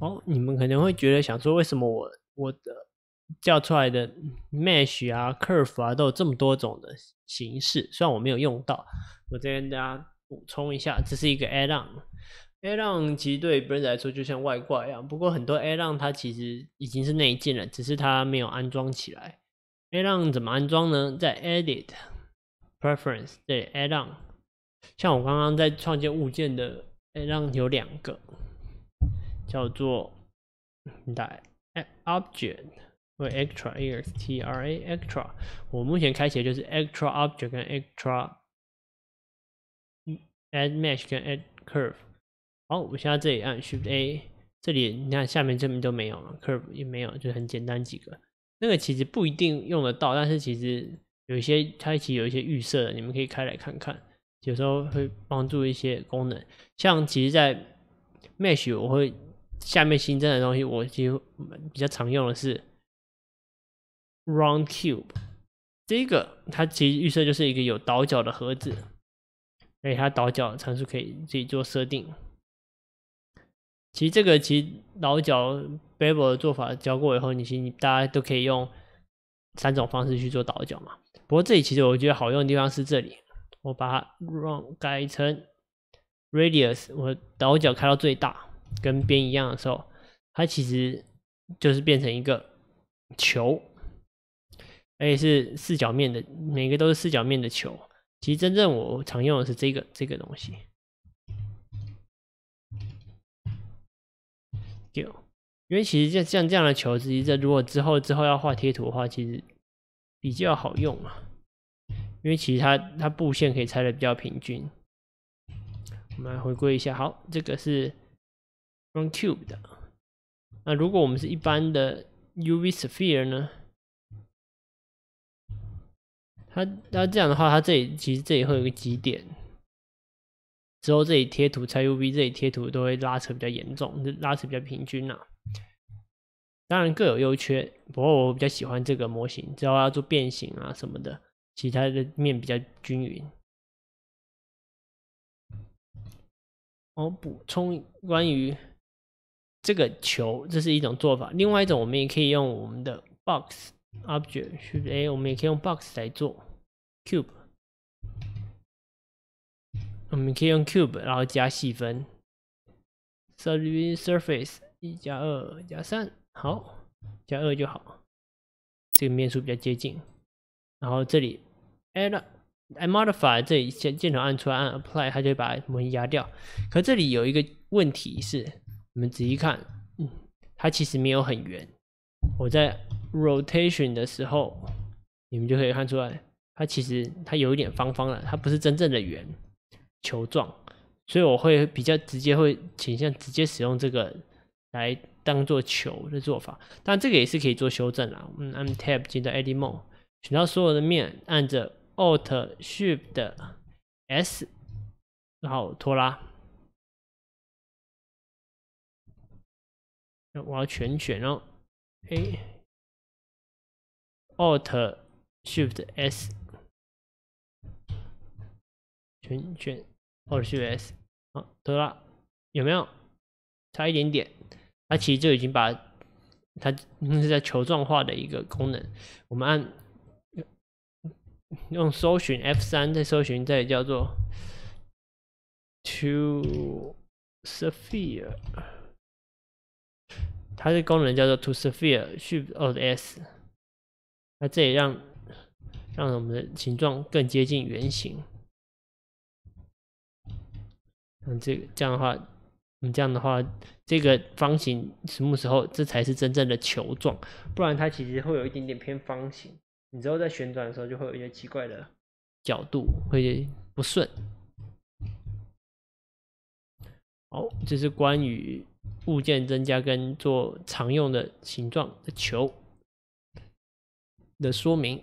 哦，你们可能会觉得想说，为什么我我的叫出来的 mesh 啊、curve 啊都有这么多种的形式？虽然我没有用到，我再跟大家补充一下，这是一个 addon。addon 实对别人来说就像外挂一样，不过很多 addon 它其实已经是内建了，只是它没有安装起来。addon 怎么安装呢？在 Edit Preference 对 addon。像我刚刚在创建物件的 addon 有两个。叫做你打 object 或者 extra e x t r a extra，我目前开启的就是 extra object 跟 extra add mesh 跟 add curve。好，我现在这里按 shift a，这里你看下面这边都没有嘛，curve 也没有，就很简单几个。那个其实不一定用得到，但是其实有一些开启有一些预设的，你们可以开来看看，有时候会帮助一些功能。像其实，在 mesh 我会。下面新增的东西，我其实比较常用的是 round cube，这个它其实预设就是一个有倒角的盒子，而且它倒角参数可以自己做设定。其实这个其实倒角 babble 的做法教过以后，你其实大家都可以用三种方式去做倒角嘛。不过这里其实我觉得好用的地方是这里，我把它 round 改成 radius，我倒角开到最大。跟边一样的时候，它其实就是变成一个球，而且是四角面的，每个都是四角面的球。其实真正我常用的是这个这个东西，就因为其实像像这样的球，其实如果之后之后要画贴图的话，其实比较好用啊，因为其实它它布线可以拆的比较平均。我们来回归一下，好，这个是。RunCube 的，那如果我们是一般的 UV Sphere 呢？它那这样的话，它这里其实这里会有个极点，之后这里贴图拆 UV，这里贴图都会拉扯比较严重，拉扯比较平均啊。当然各有优缺，不过我比较喜欢这个模型，之后要做变形啊什么的，其他的面比较均匀。我补充关于。这个球，这是一种做法。另外一种，我们也可以用我们的 box object。哎，我们也可以用 box 来做 cube。我们可以用 cube，然后加细分。Surface 一加二加三，好，加二就好。这个面数比较接近。然后这里 add，I modify 这里箭箭头按出来，按 apply 它就会把模型压掉。可这里有一个问题是。你们仔细看，嗯，它其实没有很圆。我在 rotation 的时候，你们就可以看出来，它其实它有一点方方的，它不是真正的圆球状，所以我会比较直接会倾向直接使用这个来当做球的做法。但这个也是可以做修正啦。嗯，按 Tab 进到 e d i e Mode，选到所有的面，按着 Alt Shift 的 S，然后拖拉。我要全选，然后 A Alt Shift S 全选 Alt Shift S，好，得了，有没有？差一点点，它其实就已经把它那是在球状化的一个功能。我们按用搜寻 F 三再搜寻，再叫做 To Sphere。它的功能叫做 To Sphere s h i f t of S，那这也让让我们的形状更接近圆形。嗯，这个这样的话，们这样的话，这个方形什么时候这才是真正的球状？不然它其实会有一点点偏方形。你之后在旋转的时候就会有一些奇怪的角度，会不顺。好，这是关于。物件增加跟做常用的形状的球的说明。